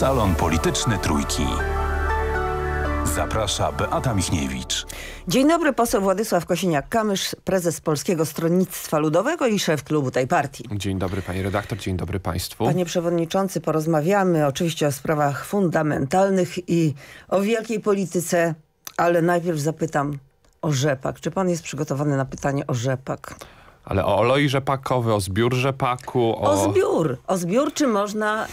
Salon Polityczny Trójki. Zaprasza Beata Michniewicz. Dzień dobry, poseł Władysław Kosiniak-Kamysz, prezes Polskiego Stronnictwa Ludowego i szef klubu tej partii. Dzień dobry, pani redaktor, dzień dobry państwu. Panie przewodniczący, porozmawiamy oczywiście o sprawach fundamentalnych i o wielkiej polityce, ale najpierw zapytam o rzepak. Czy pan jest przygotowany na pytanie o rzepak? Ale o olej rzepakowy, o zbiór rzepaku. O, o zbiór. O zbiór, czy można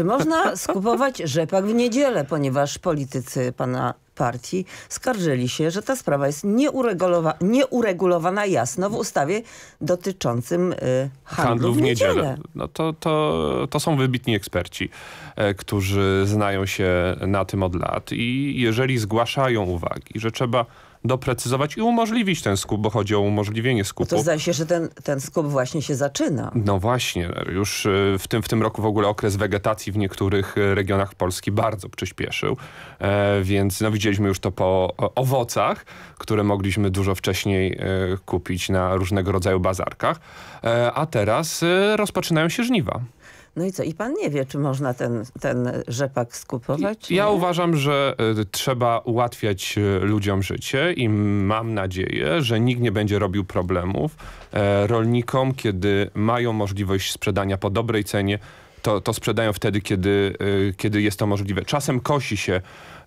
czy można skupować rzepak w niedzielę, ponieważ politycy pana partii skarżyli się, że ta sprawa jest nieuregulowa nieuregulowana jasno w ustawie dotyczącym y, handlu, handlu, w niedzielę. niedzielę. No to, to, to są wybitni eksperci, e, którzy znają się na tym od lat i jeżeli zgłaszają uwagi, że trzeba doprecyzować i umożliwić ten skup, bo chodzi o umożliwienie no skupu. to zdaje się, że ten, ten skup właśnie się zaczyna. No właśnie, już y, w tym, w tym roku w ogóle okres wegetacji w niektórych y, regionach Polski bardzo przyspieszył, e, więc no, widzieliśmy już to po owocach, które mogliśmy dużo wcześniej e, kupić na różnego rodzaju bazarkach, e, a teraz y, rozpoczynają się żniwa. No i co? I pan nie wie, czy można ten, ten rzepak skupować? Ja nie? uważam, że y, trzeba ułatwiać y, ludziom życie i mam nadzieję, że nikt nie będzie robił problemów e, rolnikom, kiedy mają możliwość sprzedania po dobrej cenie to, to sprzedają wtedy, kiedy, y, kiedy jest to możliwe. Czasem kosi się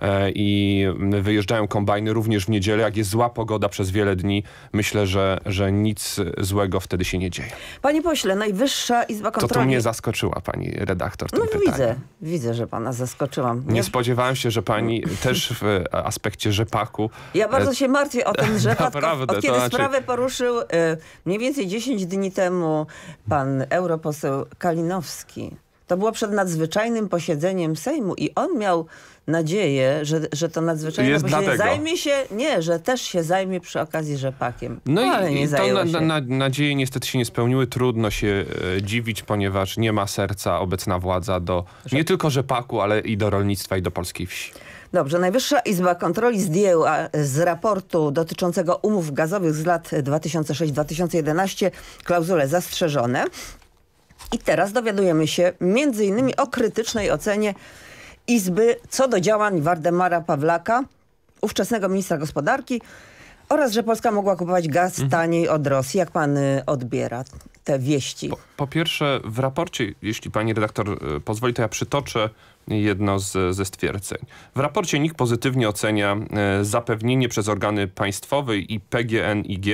E, i wyjeżdżają kombajny również w niedzielę. Jak jest zła pogoda przez wiele dni, myślę, że, że nic złego wtedy się nie dzieje. Panie pośle, Najwyższa Izba Kontroli... To tu mnie zaskoczyła pani redaktor No pytaniem. widzę, widzę, że pana zaskoczyłam. Nie, nie spodziewałem się, że pani też w aspekcie rzepaku... Ja bardzo e, się martwię o ten rzepak, Naprawdę, od kiedy znaczy... sprawę poruszył y, mniej więcej 10 dni temu pan europoseł Kalinowski. To było przed nadzwyczajnym posiedzeniem Sejmu i on miał nadzieję, że, że to nadzwyczajne posiedzenie zajmie się, nie, że też się zajmie przy okazji rzepakiem. No, no ale i, nie i to na, na, nadzieje niestety się nie spełniły. Trudno się e, dziwić, ponieważ nie ma serca obecna władza do Rzep. nie tylko rzepaku, ale i do rolnictwa i do polskiej wsi. Dobrze, Najwyższa Izba Kontroli zdjęła e, z raportu dotyczącego umów gazowych z lat 2006-2011 klauzule zastrzeżone. I teraz dowiadujemy się między innymi o krytycznej ocenie Izby co do działań Wardemara Pawlaka, ówczesnego ministra gospodarki oraz, że Polska mogła kupować gaz mhm. taniej od Rosji. Jak pan y, odbiera te wieści? Po, po, pierwsze w raporcie, jeśli pani redaktor e, pozwoli, to ja przytoczę jedno z, ze stwierdzeń. W raporcie NIK pozytywnie ocenia e, zapewnienie przez organy państwowe i PGNiG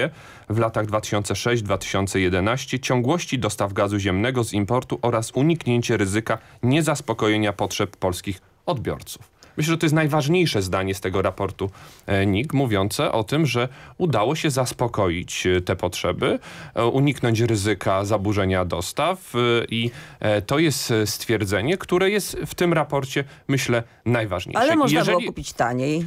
w latach 2006-2011 ciągłości dostaw gazu ziemnego z importu oraz uniknięcie ryzyka niezaspokojenia potrzeb polskich odbiorców. Myślę, że to jest najważniejsze zdanie z tego raportu e, NIK, mówiące o tym, że udało się zaspokoić e, te potrzeby, e, uniknąć ryzyka zaburzenia dostaw i to jest stwierdzenie, które jest w tym raporcie, myślę, najważniejsze. Ale można Jeżeli... było kupić taniej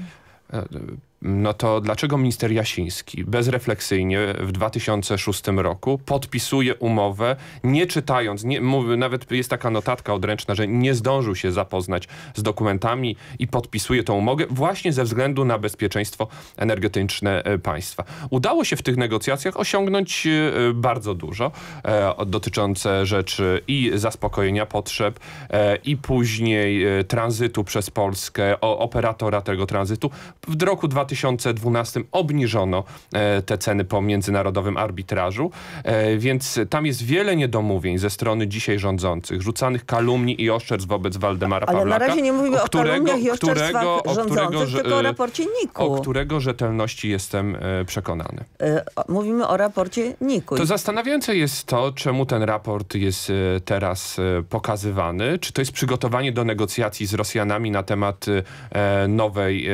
no to dlaczego minister Jasiński bezrefleksyjnie w 2006 roku podpisuje umowę, nie czytając, nie, mówię, nawet jest taka notatka odręczna, że nie zdążył się zapoznać z dokumentami i podpisuje tą umowę właśnie ze względu na bezpieczeństwo energetyczne e, państwa. Udało się w tych negocjacjach osiągnąć e, bardzo dużo e, dotyczące rzeczy i zaspokojenia potrzeb e, i później e, tranzytu przez Polskę, o, operatora tego tranzytu. W roku 2000 2012 obniżono e, te ceny po międzynarodowym arbitrażu, e, więc tam jest wiele niedomówień ze strony dzisiaj rządzących, rzucanych kalumni i oszczerstw wobec Waldemara Ale Pawlaka. Ale na razie nie mówimy o, którego, o kalumniach i oszczerstwach rządzących, o którego, e, tylko o raporcie NIK-u. O którego rzetelności jestem przekonany. Mówimy o raporcie NIK-u. To zastanawiające jest to, czemu ten raport jest teraz pokazywany. Czy to jest przygotowanie do negocjacji z Rosjanami na temat nowej,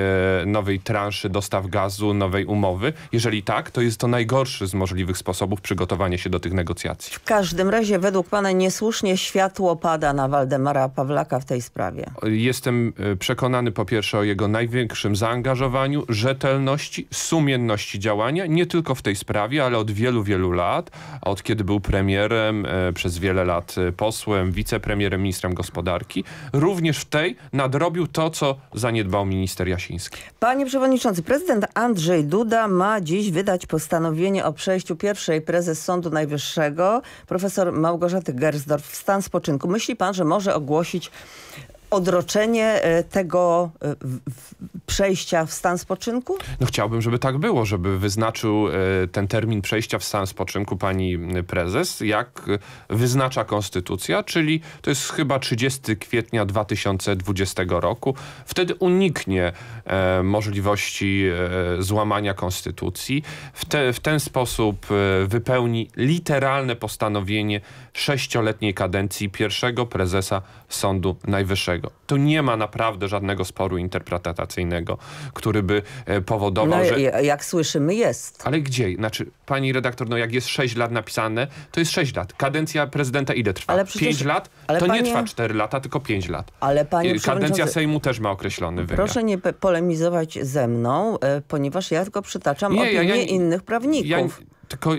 nowej transzy dostaw gazu, nowej umowy? Jeżeli tak, to jest to najgorszy z możliwych sposobów przygotowania się do tych negocjacji. W każdym razie według pana niesłusznie światło pada na Waldemara Pawlaka w tej sprawie. Jestem e, przekonany po pierwsze o jego największym zaangażowaniu, rzetelności, sumienności działania, nie tylko w tej sprawie, ale od wielu, wielu lat, od kiedy był premierem, e, przez wiele lat e, posłem, wicepremierem, ministrem gospodarki. Również w tej nadrobił to, co zaniedbał minister Jasiński. Panie Przewodniczący, Drodzy, prezydent Andrzej Duda ma dziś wydać postanowienie o przejściu pierwszej prezes Sądu Najwyższego, profesor Małgorzaty Gersdorf, w stan spoczynku. Myśli pan, że może ogłosić odroczenie e, tego e, przejścia w stan spoczynku? No chciałbym, żeby tak było, żeby wyznaczył e, ten termin przejścia w stan spoczynku pani prezes, jak wyznacza konstytucja, czyli to jest chyba 30 kwietnia 2020 roku. Wtedy uniknie możliwości złamania konstytucji. W, te, w ten sposób wypełni literalne postanowienie sześcioletniej kadencji pierwszego prezesa Sądu Najwyższego. Tu nie ma naprawdę żadnego sporu interpretacyjnego, który by e, powodował, no, że... jak słyszymy jest. Ale gdzie? Znaczy, pani redaktor, no jak jest sześć lat napisane, to jest sześć lat. Kadencja prezydenta ile trwa? Ale przecież... lat? Ale to panie... nie trwa Cztery lata, tylko pięć lat. Ale pani, e, Kadencja Sejmu też ma określony wymiar. Proszę nie polemizować ze mną, e, ponieważ ja tylko przytaczam nie, opinie ja, ja, innych prawników. Ja, tylko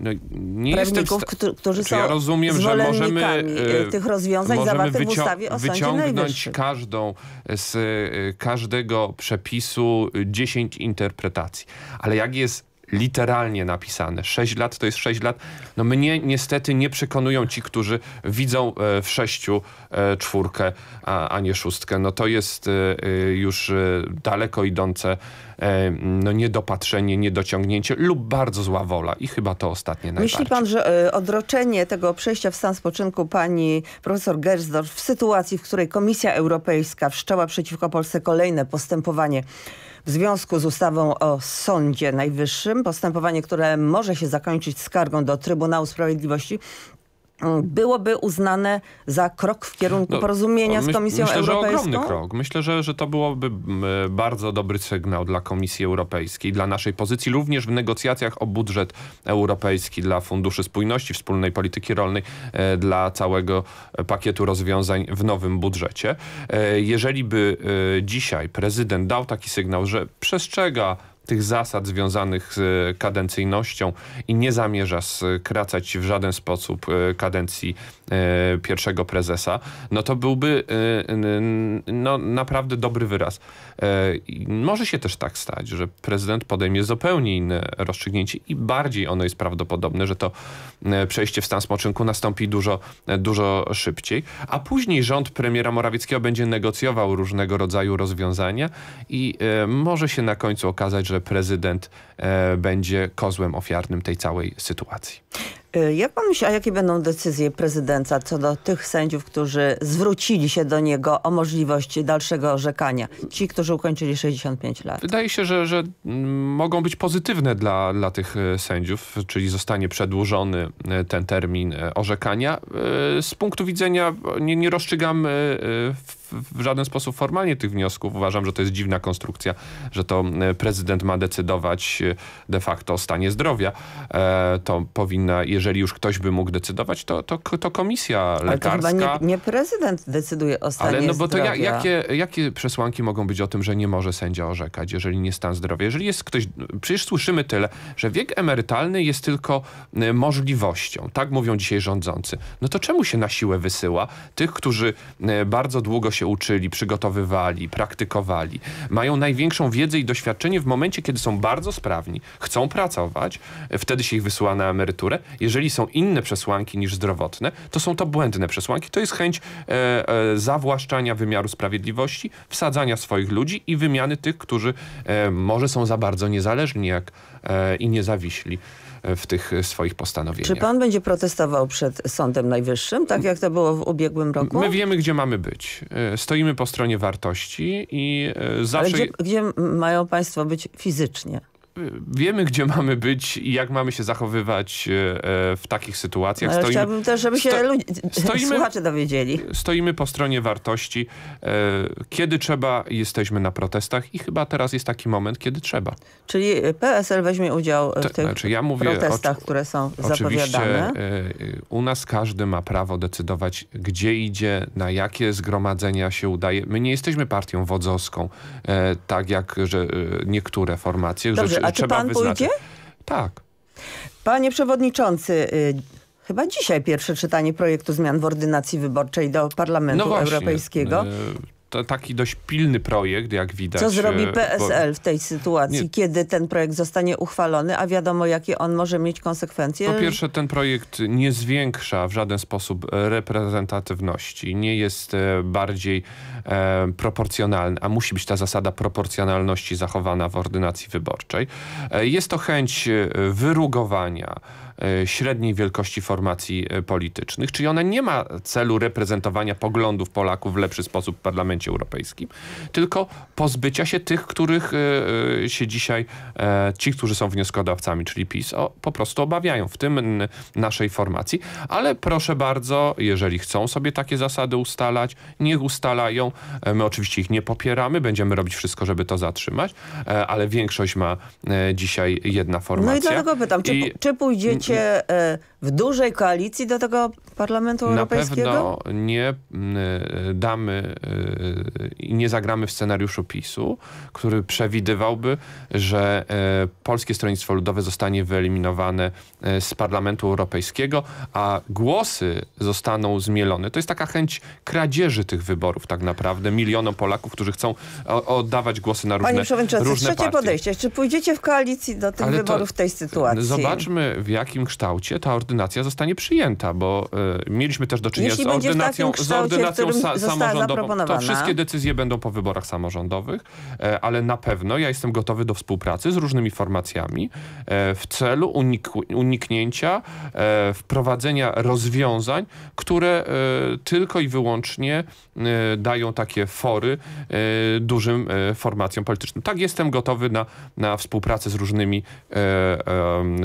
no, nie jestem... Którzy, którzy są ja rozumiem, że możemy y, y, tych rozwiązań możemy zawartych w ustawie o wyciągnąć każdą z y, każdego przepisu 10 interpretacji. Ale jak jest literalnie napisane. 6 lat to jest 6 lat. No mnie niestety nie przekonują ci, którzy widzą e, w sześciu e, czwórkę, a, a nie szóstkę. No to jest e, już daleko idące E, no, niedopatrzenie, niedociągnięcie lub bardzo zła wola i chyba to ostatnie najbardziej. Myśli pan, że e, odroczenie tego przejścia w stan spoczynku pani profesor Gersdorf w sytuacji, w której Komisja Europejska wszczęła przeciwko Polsce kolejne postępowanie w związku z ustawą o Sądzie Najwyższym, postępowanie, które może się zakończyć skargą do Trybunału Sprawiedliwości, byłoby uznane za krok w kierunku no, porozumienia z Komisją myślę, Europejską? Myślę, że ogromny krok. Myślę, że, że to byłoby bardzo dobry sygnał dla Komisji Europejskiej, dla naszej pozycji, również w negocjacjach o budżet europejski dla Funduszy Spójności, Wspólnej Polityki Rolnej, e, dla całego pakietu rozwiązań w nowym budżecie. E, jeżeli by e, dzisiaj prezydent dał taki sygnał, że przestrzega tych zasad związanych z e, kadencyjnością i nie zamierza skracać w żaden sposób e, kadencji e, pierwszego prezesa, no to byłby no, naprawdę dobry wyraz. Może się też tak stać, że prezydent podejmie zupełnie inne rozstrzygnięcie i bardziej ono jest prawdopodobne, że to przejście w stan spoczynku nastąpi dużo, dużo szybciej, a później rząd premiera Morawieckiego będzie negocjował różnego rodzaju rozwiązania i może się na końcu okazać, że że prezydent e, będzie kozłem ofiarnym tej całej sytuacji. E, jak pan myśli, a jakie będą decyzje prezydenta co do tych sędziów, którzy zwrócili się do niego o możliwość dalszego orzekania? Ci, którzy ukończyli 65 lat. Wydaje się, że, że mm, mogą być pozytywne dla, dla tych e, sędziów, czyli zostanie przedłużony e, ten termin orzekania. Z punktu widzenia nie, nie rozstrzygam w żaden sposób formalnie tych wniosków. Uważam, że to jest dziwna konstrukcja, że to prezydent ma decydować de facto o stanie zdrowia. To powinna, jeżeli jeżeli już ktoś by mógł decydować, to, to, to komisja lekarska. Ale to chyba nie, nie prezydent decyduje o stanie Ale no bo zdrowia. to ja, jakie, jakie przesłanki mogą być o tym, że nie może sędzia orzekać, jeżeli nie stan zdrowia? Jeżeli jest ktoś, przecież słyszymy tyle, że wiek emerytalny jest tylko y, możliwością. Tak mówią dzisiaj rządzący. No to czemu się na siłę wysyła tych, którzy y, bardzo długo się uczyli, przygotowywali, praktykowali, mają największą wiedzę i doświadczenie w momencie, kiedy są bardzo sprawni, chcą pracować, y, wtedy się ich wysyła na emeryturę. Jeżeli jeżeli są inne przesłanki niż zdrowotne, to są to błędne przesłanki. To jest chęć e, e, zawłaszczania wymiaru sprawiedliwości, wsadzania swoich ludzi i wymiany tych, którzy e, może są za bardzo niezależni jak, e, i niezawiśli e, w tych swoich postanowieniach. Czy pan będzie protestował przed Sądem Najwyższym, tak jak to było w ubiegłym roku? My wiemy, gdzie mamy być. E, stoimy po stronie wartości i zawsze... Ale gdzie, gdzie mają państwo być fizycznie? wiemy, gdzie mamy być i jak mamy się zachowywać e, e, w takich sytuacjach. No, stoimy, chciałbym też, żeby się sto, stoimy, słuchacze dowiedzieli. Stoimy po stronie wartości. E, kiedy trzeba, jesteśmy na protestach i chyba teraz jest taki moment, kiedy trzeba. Czyli PSL weźmie udział w tych znaczy ja mówię, protestach, które są zapowiadane. u nas każdy ma prawo decydować, gdzie idzie, na jakie zgromadzenia się udaje. My nie jesteśmy partią wodzowską, tak jak że niektóre formacje. Dobrze, a czy pan pójdzie? Tak. Panie przewodniczący, y, Chyba dzisiaj pierwsze czytanie projektu zmian w ordynacji wyborczej do Parlamentu no Europejskiego. Y, taki dość pilny projekt, jak widać. Co zrobi e, PSL w tej sytuacji, nie. kiedy ten projekt zostanie uchwalony, a wiadomo, jakie on może mieć konsekwencje? Po pierwsze, ten projekt nie zwiększa w żaden sposób e, reprezentatywności, nie jest e, bardziej e, proporcjonalny, a musi być ta zasada proporcjonalności zachowana w ordynacji wyborczej. E, jest to chęć wyrugowania E, średniej wielkości formacji e, politycznych, czyli ona nie ma celu reprezentowania poglądów Polaków w lepszy sposób w Parlamencie Europejskim, tylko pozbycia się tych, których e, się dzisiaj ci, którzy są wnioskodawcami, czyli PiS, o, po prostu obawiają, w tym naszej formacji. Ale proszę bardzo, jeżeli chcą sobie takie zasady ustalać, niech ustalają. My oczywiście ich nie popieramy, będziemy robić wszystko, żeby to zatrzymać, ale większość ma dzisiaj jedna formacja. No i dlatego pytam, czy, I, czy pójdziecie që w dużej koalicji do tego Parlamentu Europejskiego? Na pewno nie mm, y, damy y, i nie zagramy w scenariuszu PiSu, który przewidywałby, że y, Polskie Stronnictwo Ludowe zostanie wyeliminowane z Parlamentu Europejskiego, a głosy zostaną zmielone. To jest taka chęć kradzieży tych wyborów tak naprawdę milionom Polaków, którzy chcą oddawać głosy na różne, Panie Przewodniczący, różne trzecie partie. podejście. Czy pójdziecie w koalicji do tych Ale wyborów w tej sytuacji? Zobaczmy w jakim kształcie ta ordynacja ordynacja zostanie przyjęta, bo y, mieliśmy też do czynienia Jeśli z ordynacją, z ordynacją sa samorządową. To wszystkie decyzje będą po wyborach samorządowych, e, ale na pewno ja jestem gotowy do współpracy z różnymi formacjami e, w celu unik uniknięcia e, wprowadzenia rozwiązań, które e, tylko i wyłącznie e, dają takie fory e, dużym formacjom politycznym. Tak, jestem gotowy na, na współpracę z różnymi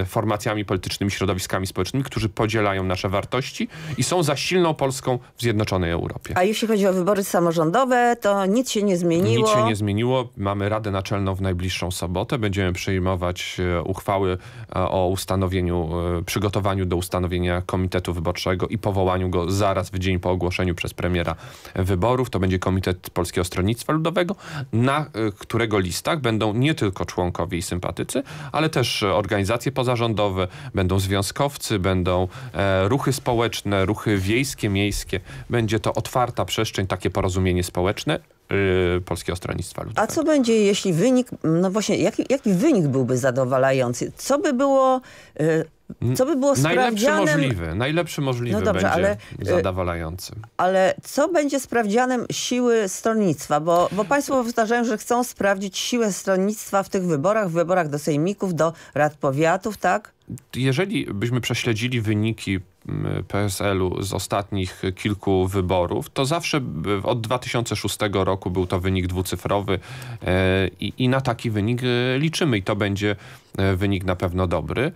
formacjami politycznymi, środowiskami społecznymi, ludźmi, którzy podzielają nasze wartości i są za silną Polską w zjednoczonej Europie. A jeśli chodzi o wybory samorządowe, to nic się nie zmieniło. Nic się nie zmieniło. Mamy Radę Naczelną w najbliższą sobotę. Będziemy przyjmować e, uchwały e, o ustanowieniu, e, przygotowaniu do ustanowienia Komitetu Wyborczego i powołaniu go zaraz w dzień po ogłoszeniu przez premiera wyborów. To będzie Komitet Polskiego Stronnictwa Ludowego, na którego listach będą nie tylko członkowie i sympatycy, ale też organizacje pozarządowe, będą związkowcy, będą e, ruchy społeczne, ruchy wiejskie, miejskie. Będzie to otwarta przestrzeń, takie porozumienie społeczne. Y, Polskiego Stronnictwa Ludowego. A co będzie, jeśli wynik, no właśnie, jaki, jaki wynik byłby zadowalający? Co by było y, co by było sprawdzianem... Najlepszy możliwy, najlepszy możliwy no dobrze, będzie ale, y, zadowalający. Ale co będzie sprawdzianem siły stronnictwa? Bo, bo państwo powtarzają, że chcą sprawdzić siłę stronnictwa w tych wyborach, w wyborach do sejmików, do rad powiatów, tak? jeżeli byśmy prześledzili wyniki mm, PSL-u z ostatnich kilku wyborów, to zawsze od 2006 roku był to wynik dwucyfrowy e, i, i na taki wynik e, liczymy i to będzie E, wynik na pewno dobry.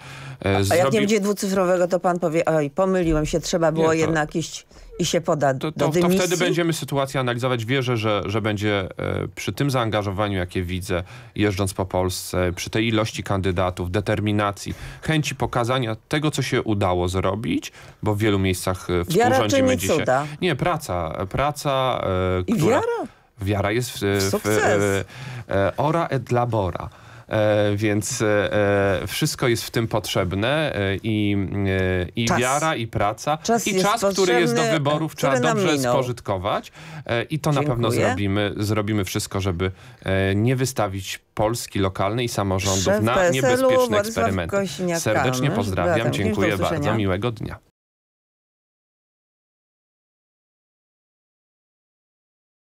E, a jak nie będzie dwucyfrowego, to pan powie, oj, pomyliłem się, trzeba było nie, to... jednak iść i się poda to, to, to, wtedy będziemy sytuację analizować. Wierzę, że, że będzie e, przy tym zaangażowaniu, jakie widzę, jeżdżąc po Polsce, przy tej ilości kandydatów, determinacji, chęci pokazania tego, co się udało zrobić, bo w wielu miejscach współrządzimy dzisiaj. Cuda. Nie, praca. Praca, I Wiara? Wiara jest w... w, w, w ora et labora. E, więc e, e, wszystko jest w tym potrzebne i, i wiara, i praca, czas i czas, który jest do wyborów, trzeba dobrze minął. spożytkować i to Dziękuję. na pewno zrobimy. Zrobimy wszystko, żeby nie wystawić Polski lokalnej i samorządów na niebezpieczne eksperymenty. Serdecznie pozdrawiam, dziękuję bardzo, miłego dnia.